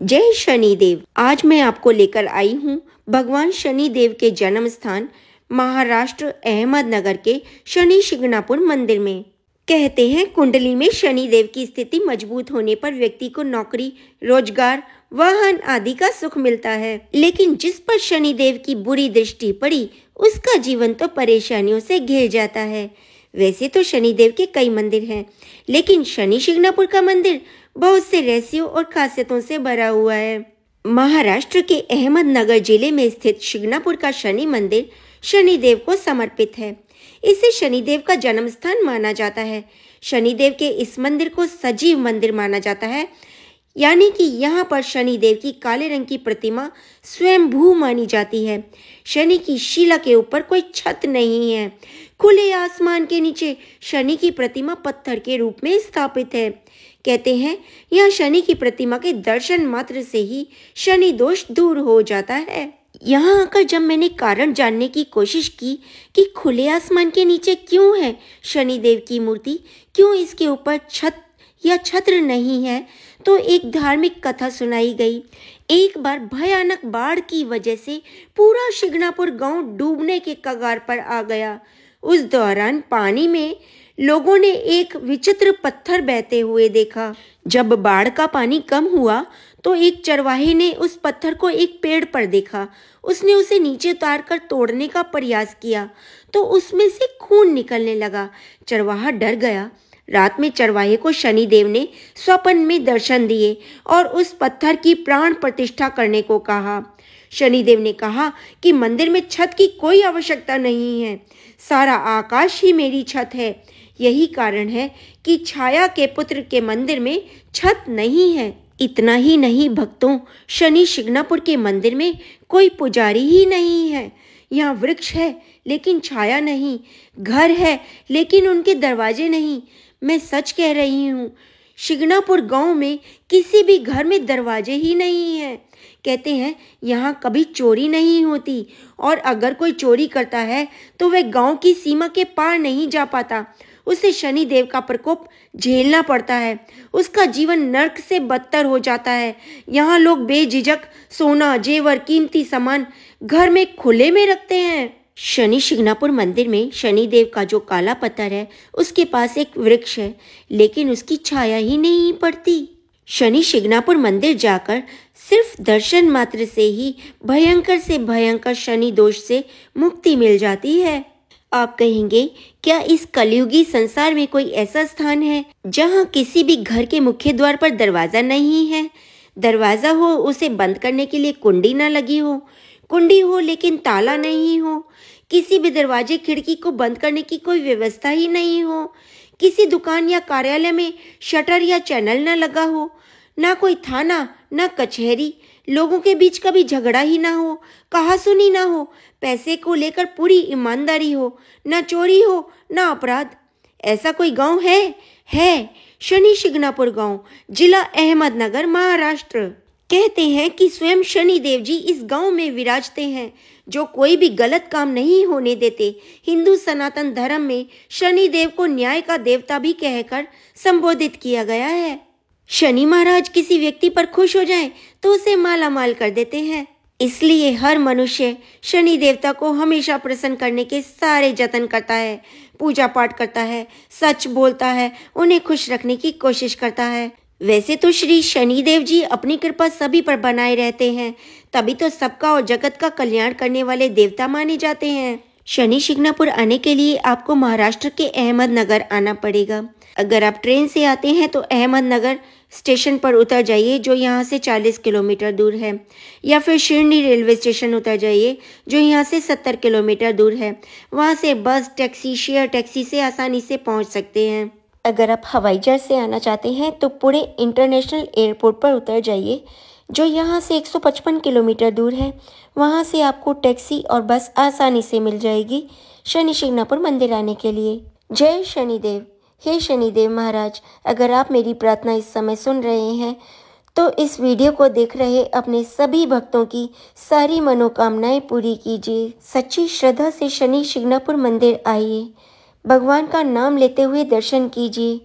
जय शनि देव आज मैं आपको लेकर आई हूँ भगवान शनि देव के जन्म स्थान महाराष्ट्र अहमदनगर के शनि शिगनापुर मंदिर में कहते हैं कुंडली में शनि देव की स्थिति मजबूत होने पर व्यक्ति को नौकरी रोजगार वाहन आदि का सुख मिलता है लेकिन जिस पर शनि देव की बुरी दृष्टि पड़ी उसका जीवन तो परेशानियों से घिर जाता है वैसे तो शनि देव के कई मंदिर हैं लेकिन शनि शिगनापुर का मंदिर बहुत से रहस्यों और खासियतों से भरा हुआ है महाराष्ट्र के अहमदनगर जिले में स्थित शिगनापुर का शनि मंदिर शनिदेव को समर्पित है इसे शनिदेव का जन्म स्थान माना जाता है शनिदेव के इस मंदिर को सजीव मंदिर माना जाता है यानी कि यहाँ पर शनिदेव की काले रंग की प्रतिमा स्वयं भू मानी जाती है शनि की शिला के ऊपर कोई छत नहीं है खुले आसमान के नीचे शनि की प्रतिमा पत्थर के रूप में स्थापित है कहते हैं यह शनि की प्रतिमा के दर्शन मात्र से ही शनि दोष दूर हो जाता है यहाँ आकर जब मैंने कारण जानने की कोशिश की कि खुले आसमान के नीचे क्यों है शनिदेव की मूर्ति क्यों इसके ऊपर छत या छत्र नहीं है तो एक धार्मिक कथा सुनाई गई एक बार भयानक बाढ़ की वजह से पूरा शिगनापुर गांव डूबने के कगार पर आ गया उस दौरान पानी में लोगों ने एक विचित्र पत्थर बहते हुए देखा जब बाढ़ का पानी कम हुआ तो एक चरवाहे ने उस पत्थर को एक पेड़ पर देखा उसने उसे नीचे उतार कर तोड़ने का प्रयास किया तो उसमें से खून निकलने लगा चरवाहा डर गया रात में चरवाहे को शनिदेव ने स्वप्न में दर्शन दिए और उस पत्थर की प्राण प्रतिष्ठा करने को कहा शनिदेव ने कहा कि मंदिर में छत की कोई आवश्यकता नहीं है सारा आकाश ही मेरी छत है यही कारण है कि छाया के पुत्र के मंदिर में छत नहीं है इतना ही नहीं भक्तों शनि शिगनापुर के मंदिर में कोई पुजारी ही नहीं है यहाँ वृक्ष है लेकिन छाया नहीं घर है लेकिन उनके दरवाजे नहीं मैं सच कह रही हूँ शिगनापुर गांव में किसी भी घर में दरवाजे ही नहीं हैं कहते हैं यहाँ कभी चोरी नहीं होती और अगर कोई चोरी करता है तो वह गांव की सीमा के पार नहीं जा पाता उसे शनि देव का प्रकोप झेलना पड़ता है उसका जीवन नर्क से बदतर हो जाता है यहाँ लोग बेझिझक सोना जेवर कीमती सामान घर में खुले में रखते हैं शनि शिगनापुर मंदिर में शनि देव का जो काला पत्थर है उसके पास एक वृक्ष है लेकिन उसकी छाया ही नहीं पड़ती शनि शिगनापुर मंदिर जाकर सिर्फ दर्शन मात्र से ही भयंकर से भयंकर शनि दोष से मुक्ति मिल जाती है आप कहेंगे क्या इस कलयुगी संसार में कोई ऐसा स्थान है जहाँ किसी भी घर के मुख्य द्वार पर दरवाजा नहीं है दरवाजा हो उसे बंद करने के लिए कुंडी ना लगी हो कुंडी हो लेकिन ताला नहीं हो किसी भी दरवाजे खिड़की को बंद करने की कोई व्यवस्था ही नहीं हो किसी दुकान या कार्यालय में शटर या चैनल न लगा हो ना कोई थाना ना कचहरी लोगों के बीच कभी झगड़ा ही ना हो कहा सुनी ना हो पैसे को लेकर पूरी ईमानदारी हो ना चोरी हो ना अपराध ऐसा कोई गांव है है शनि शिगनापुर गांव जिला अहमदनगर महाराष्ट्र कहते हैं कि स्वयं शनिदेव जी इस गांव में विराजते हैं जो कोई भी गलत काम नहीं होने देते हिंदू सनातन धर्म में शनिदेव को न्याय का देवता भी कहकर संबोधित किया गया है शनि महाराज किसी व्यक्ति पर खुश हो जाए तो उसे माला माल कर देते हैं इसलिए हर मनुष्य शनि देवता को हमेशा प्रसन्न करने के सारे जतन करता है पूजा पाठ करता है सच बोलता है उन्हें खुश रखने की कोशिश करता है वैसे तो श्री शनिदेव जी अपनी कृपा सभी पर बनाए रहते हैं तभी तो सबका और जगत का कल्याण करने वाले देवता माने जाते हैं शनि शिगनापुर आने के लिए आपको महाराष्ट्र के अहमदनगर आना पड़ेगा अगर आप ट्रेन से आते हैं तो अहमदनगर स्टेशन पर उतर जाइए जो यहाँ से 40 किलोमीटर दूर है या फिर शिरनी रेलवे स्टेशन उतर जाइए जो यहाँ से 70 किलोमीटर दूर है वहाँ से बस टैक्सी शेयर टैक्सी से आसानी से पहुँच सकते हैं अगर आप हवाई जहाज से आना चाहते हैं तो पुणे इंटरनेशनल एयरपोर्ट पर उतर जाइए जो यहाँ से 155 किलोमीटर दूर है वहाँ से आपको टैक्सी और बस आसानी से मिल जाएगी शनि शिंगनापुर मंदिर आने के लिए जय शनिदेव हे शनिदेव महाराज अगर आप मेरी प्रार्थना इस समय सुन रहे हैं तो इस वीडियो को देख रहे अपने सभी भक्तों की सारी मनोकामनाएं पूरी कीजिए सच्ची श्रद्धा से शनि शिंगनापुर मंदिर आइए भगवान का नाम लेते हुए दर्शन कीजिए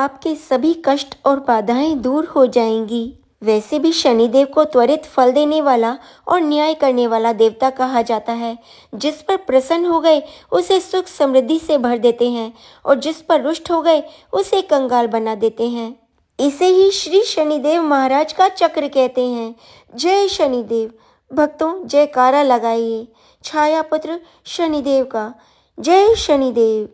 आपके सभी कष्ट और बाधाएं दूर हो जाएंगी वैसे भी शनिदेव को त्वरित फल देने वाला और न्याय करने वाला देवता कहा जाता है जिस पर प्रसन्न हो गए उसे सुख समृद्धि से भर देते हैं और जिस पर रुष्ट हो गए उसे कंगाल बना देते हैं इसे ही श्री शनिदेव महाराज का चक्र कहते हैं जय शनिदेव भक्तों जयकारा लगाइए छाया पुत्र शनिदेव का जय शनिदेव